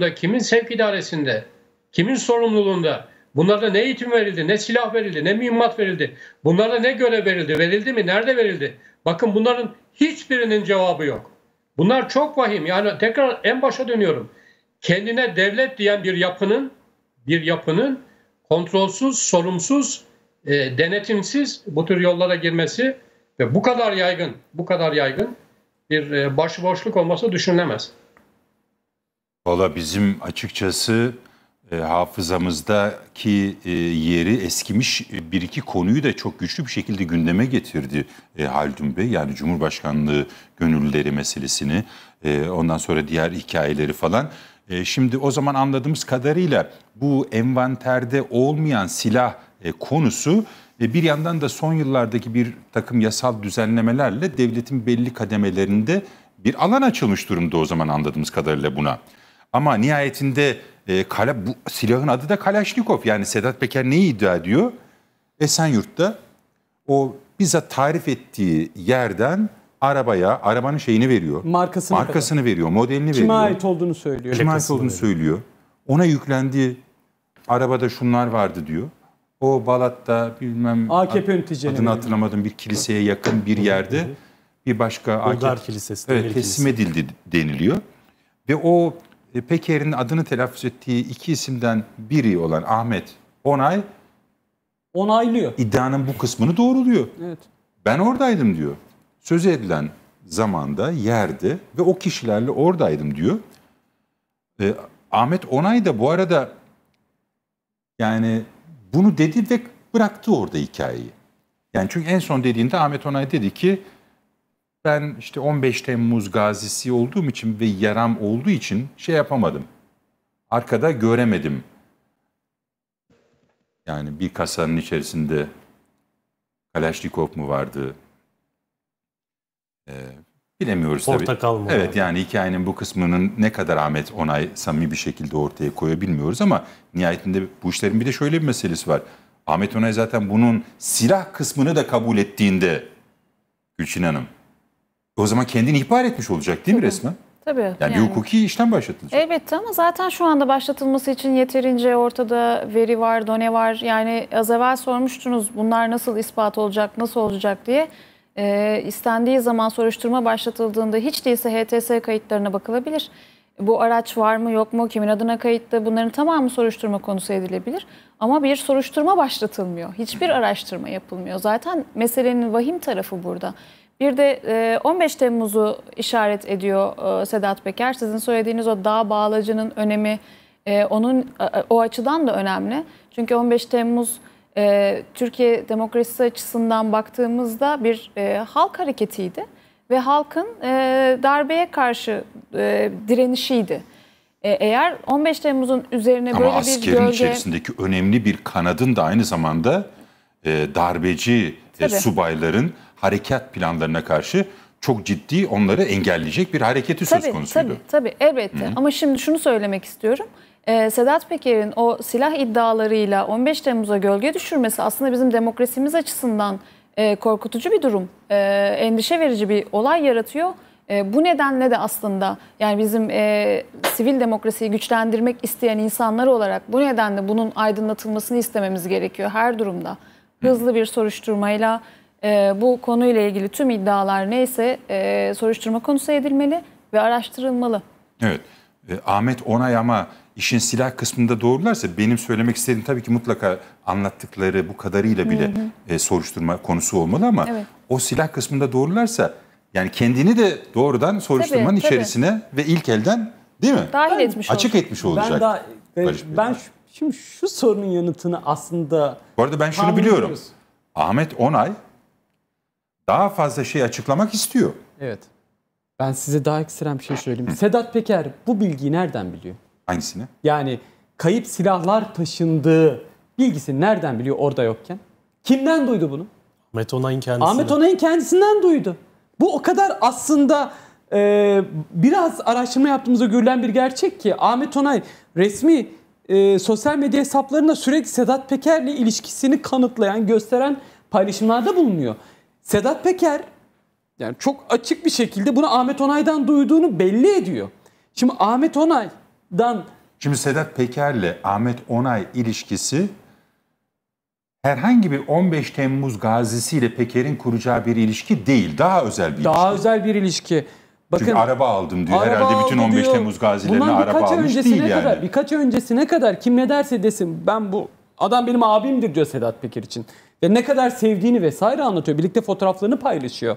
da kimin sevk idaresinde, kimin sorumluluğunda, bunlarda ne eğitim verildi, ne silah verildi, ne mühimmat verildi, bunlara ne görev verildi, verildi mi, nerede verildi? Bakın bunların hiçbirinin cevabı yok. Bunlar çok vahim. Yani tekrar en başa dönüyorum. Kendine devlet diyen bir yapının, bir yapının kontrolsüz, sorumsuz, e, denetimsiz bu tür yollara girmesi ve bu kadar yaygın, bu kadar yaygın bir e, başıboşluk olması düşünülemez. Valla bizim açıkçası e, hafızamızdaki e, yeri eskimiş e, bir iki konuyu da çok güçlü bir şekilde gündeme getirdi e, Haldun Bey. Yani Cumhurbaşkanlığı gönüllüleri meselesini e, ondan sonra diğer hikayeleri falan. E, şimdi o zaman anladığımız kadarıyla bu envanterde olmayan silah e, konusu e, bir yandan da son yıllardaki bir takım yasal düzenlemelerle devletin belli kademelerinde bir alan açılmış durumda o zaman anladığımız kadarıyla buna. Ama nihayetinde e, kala, bu silahın adı da Kalaşnikov. Yani Sedat Peker neyi iddia ediyor? Esenyurt'ta o bizzat tarif ettiği yerden arabaya, arabanın şeyini veriyor. Markasını, markasını veriyor, modelini Kime veriyor. Kime ait olduğunu söylüyor. Kime ait olduğunu söylüyor. Ona yüklendiği arabada şunlar vardı diyor. O Balat'ta bilmem AKP adını hatırlamadım bir kiliseye yakın bir yerde bir başka Bulgar AKP, kilisesi evet, teslim edildi deniliyor. Ve o e, Peker'in adını telaffuz ettiği iki isimden biri olan Ahmet Onay onaylıyor. İddianın bu kısmını doğruluyor. Evet. Ben oradaydım diyor. Söz edilen zamanda, yerde ve o kişilerle oradaydım diyor. E, Ahmet Onay da bu arada yani bunu dedi ve bıraktı orada hikayeyi. Yani çünkü en son dediğinde Ahmet Onay dedi ki ben işte 15 Temmuz gazisi olduğum için ve yaram olduğu için şey yapamadım. Arkada göremedim. Yani bir kasanın içerisinde kalashnikov mu vardı? Ee, bilemiyoruz Portakal tabii. Portakal mı? Evet yani hikayenin bu kısmının ne kadar Ahmet Onay samimi bir şekilde ortaya koyuyor bilmiyoruz ama nihayetinde bu işlerin bir de şöyle bir meselesi var. Ahmet Onay zaten bunun silah kısmını da kabul ettiğinde Gülçin Hanım e, o zaman kendini ihbar etmiş olacak değil mi resmen? Tabii. Yani, yani bir hukuki işlem başlatılacak. Elbette ama zaten şu anda başlatılması için yeterince ortada veri var, done var. Yani az evvel sormuştunuz bunlar nasıl ispat olacak, nasıl olacak diye. E, istendiği zaman soruşturma başlatıldığında hiç değilse HTS kayıtlarına bakılabilir. Bu araç var mı yok mu, kimin adına kayıtlı bunların tamamı soruşturma konusu edilebilir. Ama bir soruşturma başlatılmıyor. Hiçbir araştırma yapılmıyor. Zaten meselenin vahim tarafı burada. Bir de 15 e, Temmuz'u işaret ediyor e, Sedat Peker. Sizin söylediğiniz o dağ bağlacının önemi e, onun o açıdan da önemli. Çünkü 15 Temmuz Türkiye demokrasisi açısından baktığımızda bir halk hareketiydi ve halkın darbeye karşı direnişiydi. Eğer 15 Temmuz'un üzerine Ama böyle bir gölge... Ama içerisindeki önemli bir kanadın da aynı zamanda darbeci e, subayların harekat planlarına karşı çok ciddi onları engelleyecek bir hareketi tabii, söz konusuydu. Tabii, tabii elbette Hı-hı. ama şimdi şunu söylemek istiyorum. Ee, Sedat Peker'in o silah iddialarıyla 15 Temmuz'a gölge düşürmesi aslında bizim demokrasimiz açısından e, korkutucu bir durum. E, endişe verici bir olay yaratıyor. E, bu nedenle de aslında yani bizim e, sivil demokrasiyi güçlendirmek isteyen insanlar olarak bu nedenle bunun aydınlatılmasını istememiz gerekiyor her durumda hızlı bir soruşturmayla e, bu konuyla ilgili tüm iddialar neyse e, soruşturma konusu edilmeli ve araştırılmalı. Evet. E, Ahmet Onay ama işin silah kısmında doğrularsa benim söylemek istediğim tabii ki mutlaka anlattıkları bu kadarıyla bile hı hı. E, soruşturma konusu olmalı ama evet. o silah kısmında doğrularsa yani kendini de doğrudan soruşturmanın tabii, tabii. içerisine ve ilk elden değil mi? Dahil ben, etmiş açık etmiş olacak. Ben daha, e, ben şu, Şimdi şu sorunun yanıtını aslında... Bu arada ben şunu biliyorum. Ahmet Onay daha fazla şey açıklamak istiyor. Evet. Ben size daha ekstrem bir şey söyleyeyim. Sedat Peker bu bilgiyi nereden biliyor? Hangisini? Yani kayıp silahlar taşındığı bilgisini nereden biliyor orada yokken? Kimden duydu bunu? Ahmet Onay'ın kendisinden. Ahmet Onay'ın kendisinden duydu. Bu o kadar aslında e, biraz araştırma yaptığımızda görülen bir gerçek ki Ahmet Onay resmi e, sosyal medya hesaplarında sürekli Sedat Peker'le ilişkisini kanıtlayan, gösteren paylaşımlarda bulunuyor. Sedat Peker yani çok açık bir şekilde bunu Ahmet Onay'dan duyduğunu belli ediyor. Şimdi Ahmet Onay'dan Şimdi Sedat Peker'le Ahmet Onay ilişkisi herhangi bir 15 Temmuz gazisiyle Peker'in kuracağı bir ilişki değil. Daha özel bir Daha ilişki. özel bir ilişki. Bakın, Çünkü araba aldım diyor. Araba Herhalde bütün 15 diyor. Temmuz gazilerine Bundan araba almış değil kadar, yani. Kadar, birkaç öncesine kadar kim ne derse desin ben bu adam benim abimdir diyor Sedat Peker için. Ve ne kadar sevdiğini vesaire anlatıyor. Birlikte fotoğraflarını paylaşıyor.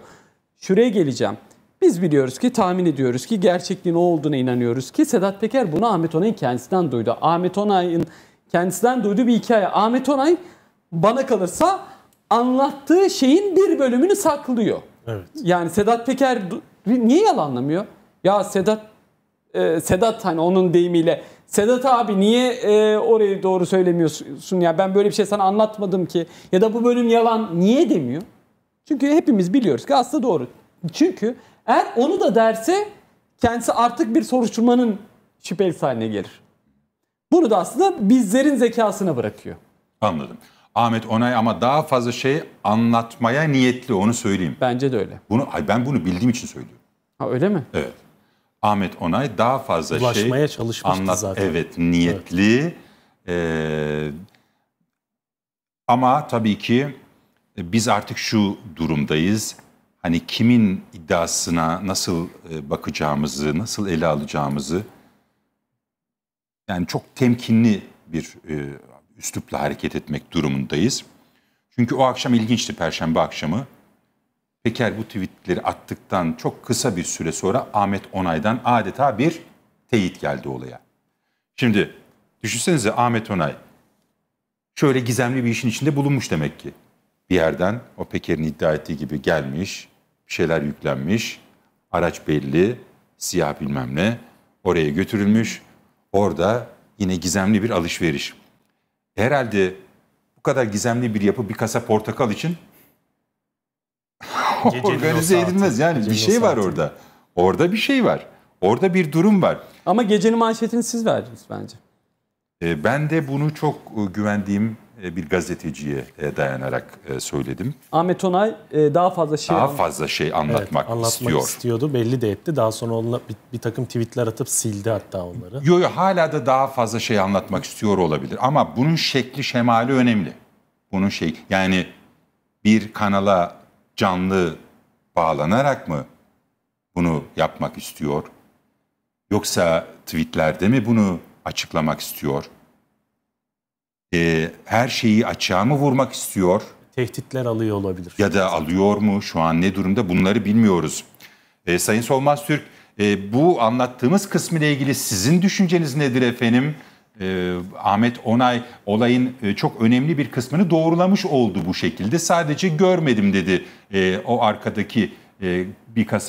Şuraya geleceğim. Biz biliyoruz ki tahmin ediyoruz ki gerçekliğin o olduğuna inanıyoruz ki Sedat Peker bunu Ahmet Onay'ın kendisinden duydu. Ahmet Onay'ın kendisinden duyduğu bir hikaye. Ahmet Onay bana kalırsa anlattığı şeyin bir bölümünü saklıyor. Evet. Yani Sedat Peker Niye yalanlamıyor? Ya Sedat e, Sedat hani onun deyimiyle Sedat abi niye e, orayı doğru söylemiyorsun ya ben böyle bir şey sana anlatmadım ki ya da bu bölüm yalan niye demiyor? Çünkü hepimiz biliyoruz ki aslında doğru. Çünkü eğer onu da derse kendisi artık bir soruşturmanın şüpheli haline gelir. Bunu da aslında bizlerin zekasına bırakıyor. Anladım. Ahmet Onay ama daha fazla şey anlatmaya niyetli onu söyleyeyim. Bence de öyle. Bunu ben bunu bildiğim için söylüyorum. Ha öyle mi? Evet. Ahmet Onay daha fazla şey Ulaşmaya şey anlat zaten. evet niyetli. Evet. Ee, ama tabii ki e, biz artık şu durumdayız. Hani kimin iddiasına nasıl e, bakacağımızı, nasıl ele alacağımızı yani çok temkinli bir e, üslupla hareket etmek durumundayız. Çünkü o akşam ilginçti Perşembe akşamı. Peker bu tweetleri attıktan çok kısa bir süre sonra Ahmet Onay'dan adeta bir teyit geldi olaya. Şimdi düşünsenize Ahmet Onay şöyle gizemli bir işin içinde bulunmuş demek ki. Bir yerden o Peker'in iddia ettiği gibi gelmiş, bir şeyler yüklenmiş, araç belli, siyah bilmem ne oraya götürülmüş. Orada yine gizemli bir alışveriş herhalde bu kadar gizemli bir yapı bir kasa portakal için organize edilmez. Yani gecenin bir şey var saati. orada. Orada bir şey var. Orada bir durum var. Ama gecenin manşetini siz verdiniz bence. E, ben de bunu çok e, güvendiğim e, bir gazeteciye e, dayanarak e, söyledim. Ahmet Onay daha fazla şey daha fazla şey anlatmak, evet, anlatmak istiyor. istiyordu. Belli de etti. Daha sonra onunla bir, bir takım tweetler atıp sildi hatta onları. Yok yok hala da daha fazla şey anlatmak istiyor olabilir ama bunun şekli şemali önemli. Bunun şey yani bir kanala canlı bağlanarak mı bunu yapmak istiyor? Yoksa tweetlerde mi bunu açıklamak istiyor? e, her şeyi açığa mı vurmak istiyor? Tehditler alıyor olabilir. Ya da alıyor mu? Şu an ne durumda? Bunları bilmiyoruz. E, Sayın Solmaz Türk, e, bu anlattığımız kısmıyla ilgili sizin düşünceniz nedir efendim? E, Ahmet Onay olayın e, çok önemli bir kısmını doğrulamış oldu bu şekilde. Sadece görmedim dedi e, o arkadaki e, bir kasanın.